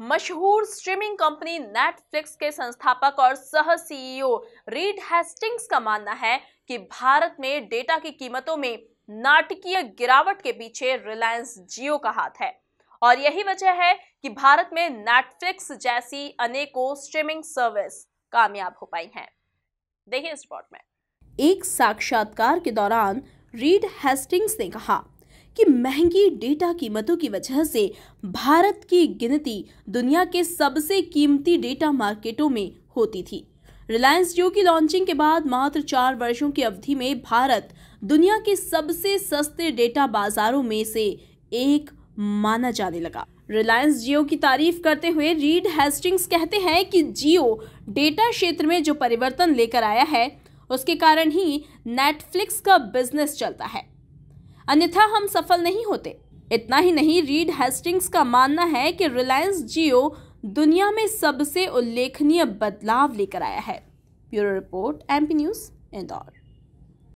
मशहूर streaming company Netflix के संस्थापक और सह सीईओ रीड हेस्टिंग्स का मानना है कि भारत में डेटा की कीमतों में नाटकीय गिरावट के पीछे रिलायंस जियो का हाथ है और यही वजह है कि भारत में नेटफ्लिक्स जैसी अनेकों स्ट्रीमिंग सर्विस कामयाब हो पाई हैं देखिए इस रिपोर्ट में एक साक्षात्कार के दौरान रीड हेस्टिंग्स ने कहा कि महंगी डेटा कीमतों की वजह से भारत की गिनती दुनिया के सबसे कीमती डेटा मार्केटों में होती थी रिलायंस जियो की लॉन्चिंग के बाद मात्र चार वर्षों की अवधि में भारत दुनिया के सबसे सस्ते डेटा बाजारों में से एक माना जाने लगा रिलायंस जियो की तारीफ करते हुए रीड हेस्टिंग्स कहते हैं कि जियो डेटा क्षेत्र में जो परिवर्तन लेकर आया है उसके कारण ही नेटफ्लिक्स का बिजनेस चलता है अन्यथा हम सफल नहीं होते इतना ही नहीं रीड हेस्टिंग्स का मानना है कि रिलायंस जियो दुनिया में सबसे उल्लेखनीय बदलाव लेकर आया है bureau report MP news Indore